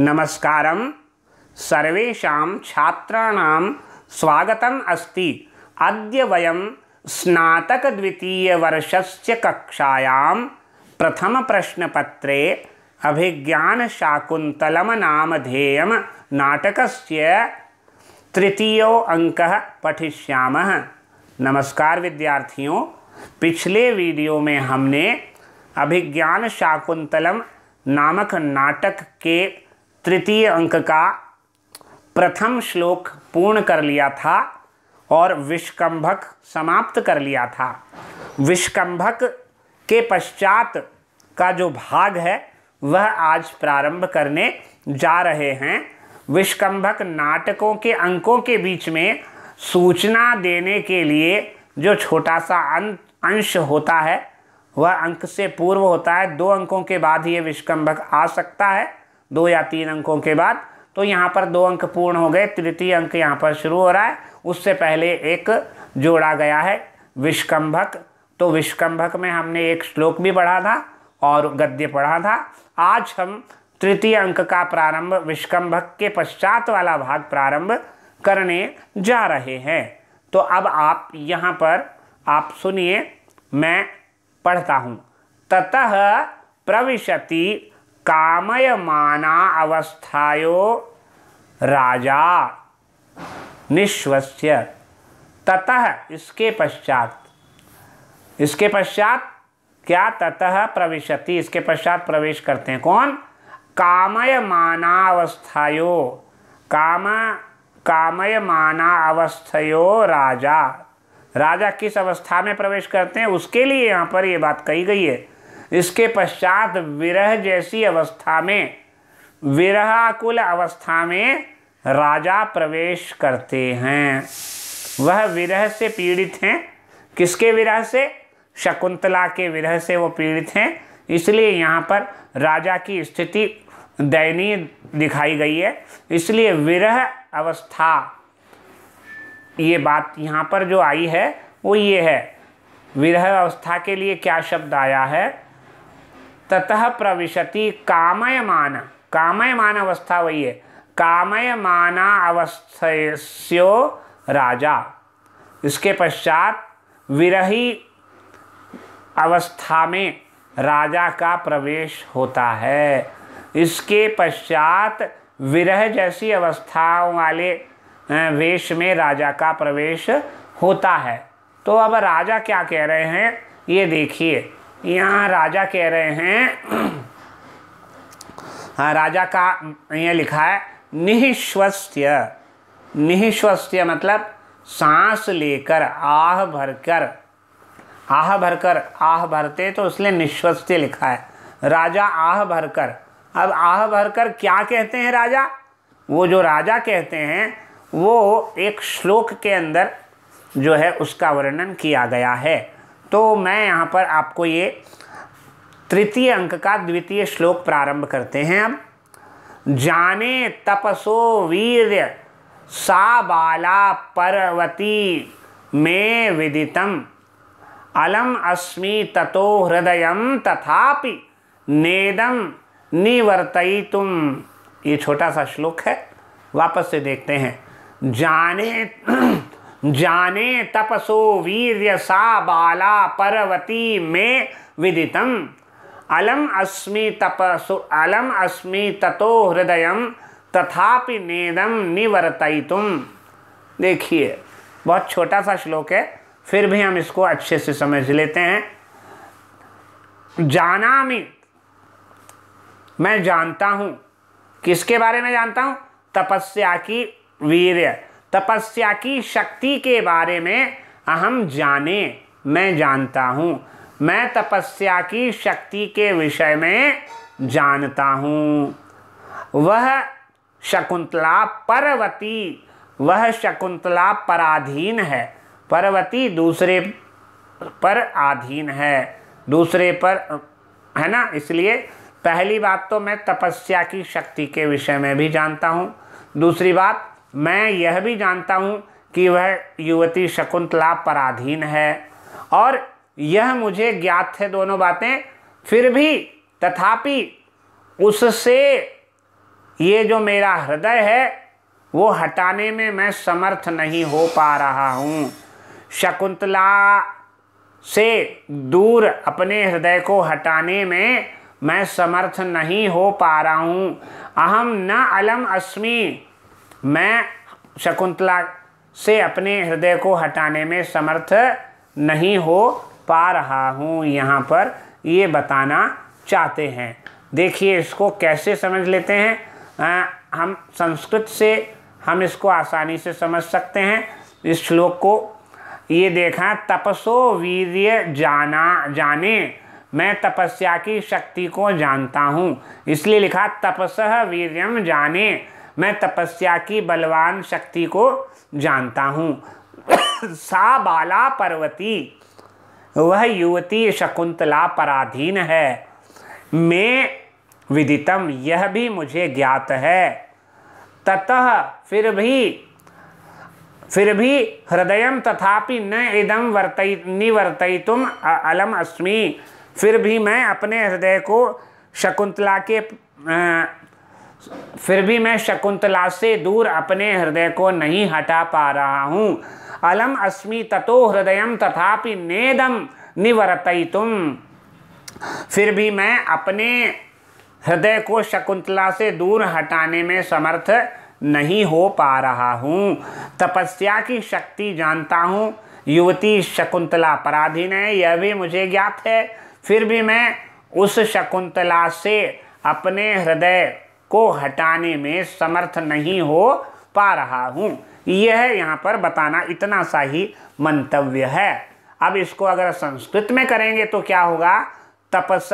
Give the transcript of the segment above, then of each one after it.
नमस्कार सर्व छात्राण स्वागत अस्त अस्ति स्नातक वयं स्नातकद्वितीयवर्षस्य कक्षायां प्रथम प्रथमप्रश्नपत्रे अभिज्ञानशाकुन्तलमनामधेयं नाटक तृतीय अंक पठिष्यामः नमस्कार विद्यार्थियों पिछले वीडियो में हमने अभिज्ञान शाकुंतलम नामक नाटक के तृतीय अंक का प्रथम श्लोक पूर्ण कर लिया था और विष्कंभक समाप्त कर लिया था विष्कंभक के पश्चात का जो भाग है वह आज प्रारंभ करने जा रहे हैं विष्कंभक नाटकों के अंकों के बीच में सूचना देने के लिए जो छोटा सा अं-, अंश होता है वह अंक से पूर्व होता है दो अंकों के बाद यह विष्कंभक आ सकता है दो या तीन अंकों के बाद तो यहाँ पर दो अंक पूर्ण हो गए तृतीय अंक यहाँ पर शुरू हो रहा है उससे पहले एक जोड़ा गया है विष्कम्भक तो विष्कम्भक में हमने एक श्लोक भी पढ़ा था और गद्य पढ़ा था आज हम तृतीय अंक का प्रारंभ विष्कम्भक के पश्चात वाला भाग प्रारंभ करने जा रहे हैं तो अब आप यहाँ पर आप सुनिए मैं पढ़ता हूँ ततः प्रविशति कामयमाना अवस्थायो राजा निश्वस्य ततः इसके पश्चात इसके पश्चात क्या ततः प्रविशति इसके पश्चात प्रवेश करते हैं कौन कामय माना अवस्थायो काम कामय माना अवस्थयो राजा राजा किस अवस्था में प्रवेश करते हैं उसके लिए यहाँ पर ये बात कही गई है इसके पश्चात विरह जैसी अवस्था में विरहाकुल अवस्था में राजा प्रवेश करते हैं वह विरह से पीड़ित हैं किसके विरह से शकुंतला के विरह से वो पीड़ित हैं इसलिए यहाँ पर राजा की स्थिति दयनीय दिखाई गई है इसलिए विरह अवस्था ये बात यहाँ पर जो आई है वो ये है विरह अवस्था के लिए क्या शब्द आया है ततः प्रविशति कामयमान कामयमान अवस्था वही है कामयमाना अवस्थ्यो राजा इसके पश्चात विरही अवस्था में राजा का प्रवेश होता है इसके पश्चात विरह जैसी अवस्थाओं वाले वेश में राजा का प्रवेश होता है तो अब राजा क्या कह रहे हैं ये देखिए यहाँ राजा कह रहे हैं हाँ राजा का ये लिखा है निःश्वस्य निःश्वस्य मतलब सांस लेकर आह भरकर आह भरकर आह भरते तो उसने निःश्वस्य लिखा है राजा आह भरकर अब आह भरकर क्या कहते हैं राजा वो जो राजा कहते हैं वो एक श्लोक के अंदर जो है उसका वर्णन किया गया है तो मैं यहाँ पर आपको ये तृतीय अंक का द्वितीय श्लोक प्रारंभ करते हैं अब जाने तपसो वीर सा बाला पर्वती में विदितम अलम अस्मि ततो हृदय तथापि नेदम निवर्तई तुम ये छोटा सा श्लोक है वापस से देखते हैं जाने जाने तपसो वीर सा बाला पर्वती में विदितम अलम अस्मि तपसु अलम अस्मि ततो हृदय तथापि नेदम निवर्तई तुम देखिए बहुत छोटा सा श्लोक है फिर भी हम इसको अच्छे से समझ लेते हैं जानामि मैं जानता हूँ किसके बारे में जानता हूँ तपस्या की वीर्य तपस्या की शक्ति के बारे में अहम जाने मैं जानता हूँ मैं तपस्या की शक्ति के विषय में जानता हूँ वह शकुंतला पर्वती वह शकुंतला पराधीन है पर्वती दूसरे पर आधीन है दूसरे पर है ना इसलिए पहली बात तो मैं तपस्या की शक्ति के विषय में भी जानता हूँ दूसरी बात मैं यह भी जानता हूँ कि वह युवती शकुंतला पराधीन है और यह मुझे ज्ञात है दोनों बातें फिर भी तथापि उससे ये जो मेरा हृदय है वो हटाने में मैं समर्थ नहीं हो पा रहा हूँ शकुंतला से दूर अपने हृदय को हटाने में मैं समर्थ नहीं हो पा रहा हूँ अहम न अलम अस्मि मैं शकुंतला से अपने हृदय को हटाने में समर्थ नहीं हो पा रहा हूँ यहाँ पर ये बताना चाहते हैं देखिए इसको कैसे समझ लेते हैं आ, हम संस्कृत से हम इसको आसानी से समझ सकते हैं इस श्लोक को ये देखा तपसो वीर्य जाना जाने मैं तपस्या की शक्ति को जानता हूँ इसलिए लिखा तपस वीर्यम जाने मैं तपस्या की बलवान शक्ति को जानता हूँ सा बाला पर्वती वह युवती शकुंतला पराधीन है मैं विदितम यह भी मुझे ज्ञात है ततः फिर भी फिर भी हृदय तथापि न इदम वर्त निवर्तय तुम अलम अस्मी फिर भी मैं अपने हृदय को शकुंतला के फिर भी मैं शकुंतला से दूर अपने हृदय को नहीं हटा पा रहा हूँ अलम अस्मि ततो हृदय तथापि नेदम निवरतई तुम फिर भी मैं अपने हृदय को शकुंतला से दूर हटाने में समर्थ नहीं हो पा रहा हूँ तपस्या की शक्ति जानता हूँ युवती शकुंतला पराधीन है यह भी मुझे ज्ञात है फिर भी मैं उस शकुंतला से अपने हृदय को हटाने में समर्थ नहीं हो पा रहा हूँ यह यहाँ पर बताना इतना सा ही मंतव्य है अब इसको अगर संस्कृत में करेंगे तो क्या होगा तपस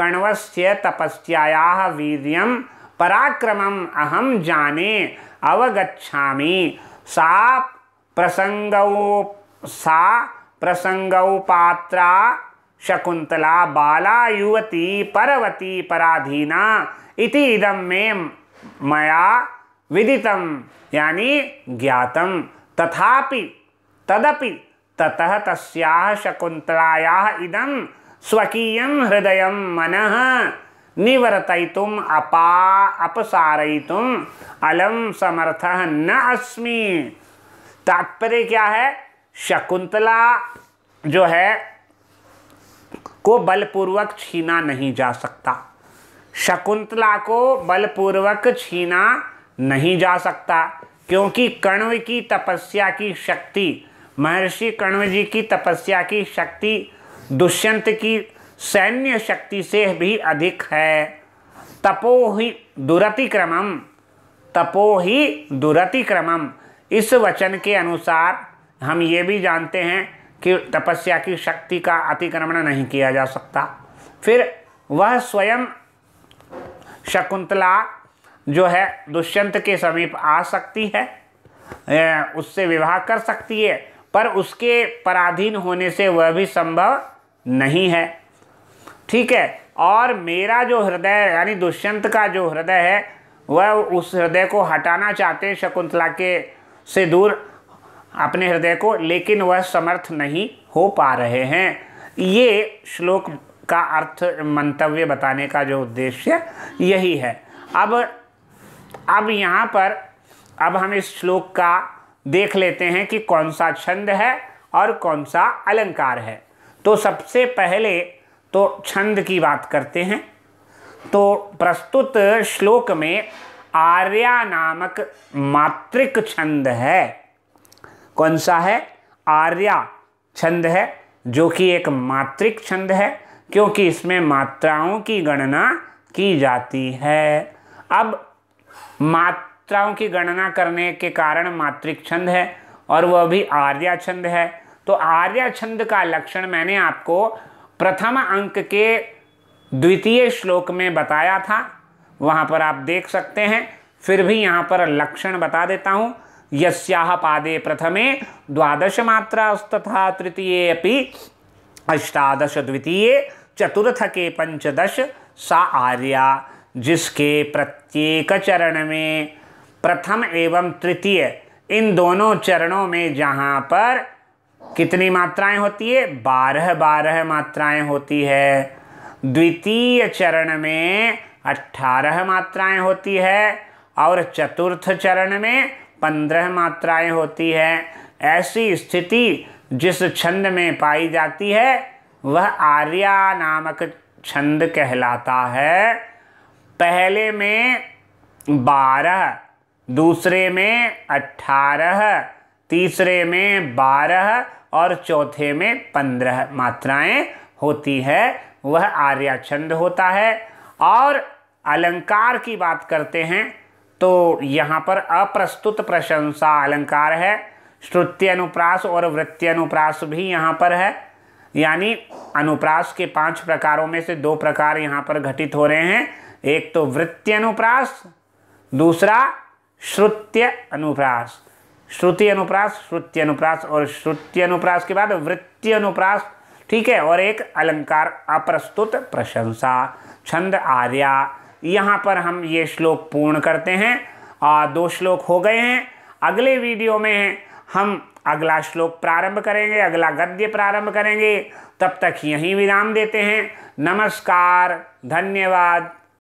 कण्वस्य तपस्या वीर्यम पराक्रमम अहम जाने अवगछा सा प्रसंगो सा प्रसंगौ पात्रा शकुंतला बाला युवती परवती पराधीना इति इदम मे मया विदितम यानी ज्ञातम तथापि तदपि ततः तस्याह शकुंतलायाः इदम स्वकीयं हृदय मन निवर्त अपा अपसारयितुम अलम समर्थ न अस्मि तात्पर्य क्या है शकुंतला जो है को बलपूर्वक छीना नहीं जा सकता शकुंतला को बलपूर्वक छीना नहीं जा सकता क्योंकि कण्व की तपस्या की शक्ति महर्षि कण्व जी की तपस्या की शक्ति दुष्यंत की सैन्य शक्ति से भी अधिक है तपो ही दुरतिक्रमम तपो ही दुरतिक्रमम इस वचन के अनुसार हम ये भी जानते हैं कि तपस्या की शक्ति का अतिक्रमण नहीं किया जा सकता फिर वह स्वयं शकुंतला जो है दुष्यंत के समीप आ सकती है उससे विवाह कर सकती है पर उसके पराधीन होने से वह भी संभव नहीं है ठीक है और मेरा जो हृदय यानी दुष्यंत का जो हृदय है वह उस हृदय को हटाना चाहते हैं शकुंतला के से दूर अपने हृदय को लेकिन वह समर्थ नहीं हो पा रहे हैं ये श्लोक का अर्थ मंतव्य बताने का जो उद्देश्य यही है अब अब यहाँ पर अब हम इस श्लोक का देख लेते हैं कि कौन सा छंद है और कौन सा अलंकार है तो सबसे पहले तो छंद की बात करते हैं तो प्रस्तुत श्लोक में आर्या नामक मात्रिक छंद है कौन सा है आर्या छंद है जो कि एक मात्रिक छंद है क्योंकि इसमें मात्राओं की गणना की जाती है अब मात्राओं की गणना करने के कारण मात्रिक छंद है और वह भी आर्या छंद है तो आर्या छंद का लक्षण मैंने आपको प्रथम अंक के द्वितीय श्लोक में बताया था वहाँ पर आप देख सकते हैं फिर भी यहाँ पर लक्षण बता देता हूँ यस्याह पादे प्रथमे द्वादश मात्रा तथा तृतीय अपनी अष्टादश द्वितीय चतुर्थ के पंचदश सा आर्या जिसके प्रत्येक चरण में प्रथम एवं तृतीय इन दोनों चरणों में जहाँ पर कितनी मात्राएं होती है बारह बारह मात्राएं होती है द्वितीय चरण में अट्ठारह मात्राएं होती है और चतुर्थ चरण में पंद्रह मात्राएं होती है ऐसी स्थिति जिस छंद में पाई जाती है वह आर्या नामक छंद कहलाता है पहले में बारह दूसरे में अठारह तीसरे में बारह और चौथे में पंद्रह मात्राएं होती है वह आर्या छंद होता है और अलंकार की बात करते हैं तो यहाँ पर अप्रस्तुत प्रशंसा अलंकार है श्रुति अनुप्रास और वृत्ति अनुप्रास भी यहाँ पर है यानी अनुप्रास के पांच प्रकारों में से दो प्रकार यहाँ पर घटित हो रहे हैं एक तो वृत्ति अनुप्रास दूसरा श्रुत्य अनुप्रास श्रुति अनुप्रास श्रुत्य अनुप्रास और श्रुत्य अनुप्रास के बाद वृत्ति अनुप्रास ठीक है और एक अलंकार अप्रस्तुत प्रशंसा छंद आर्या यहाँ पर हम ये श्लोक पूर्ण करते हैं आ, दो श्लोक हो गए हैं अगले वीडियो में हम अगला श्लोक प्रारंभ करेंगे अगला गद्य प्रारंभ करेंगे तब तक यहीं विराम देते हैं नमस्कार धन्यवाद